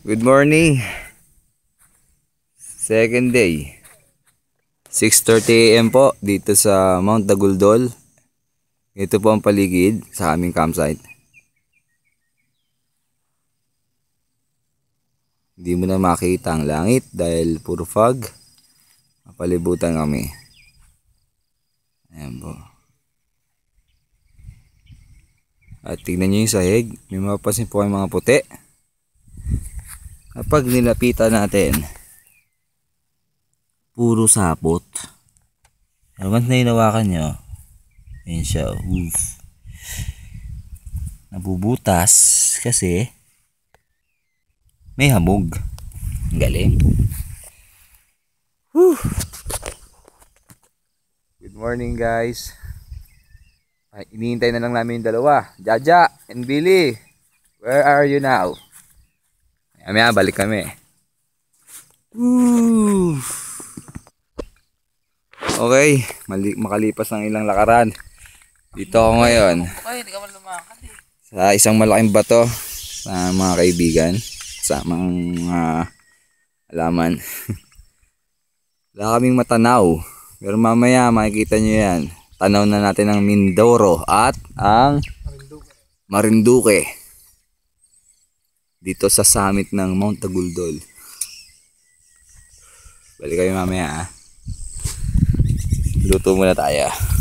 Good morning. Second day. 6.30 a.m. po dito sa Mount Daguldol. Ito po ang paligid sa aming campsite. Hindi mo na makita ang langit dahil puro fog. Mapalibutan kami. Ayan po. At tignan nyo yung sahig. May mapasin po kayong mga puti kapag nilapitan natin puro sapot once na inawakan nyo yun siya Oof. nabubutas kasi may hamog galing Whew. good morning guys ay, inihintay na lang namin yung dalawa Jaja and Billy where are you now Mamaya balik kami. Woo! Okay, mali makalipas ng ilang lakaran. Dito ako ngayon. Okay, hindi ka lumakad eh. Sa isang malaking bato sa mga kaibigan, sa mga alaman. Wala kaming matanaw. Pero mamaya makikita nyo yan. Tanaw na natin ang Mindoro at ang Marinduque. Marinduque dito sa summit ng Mount Taguldol. Balik kayo mamaya ah. Luto muna tayo.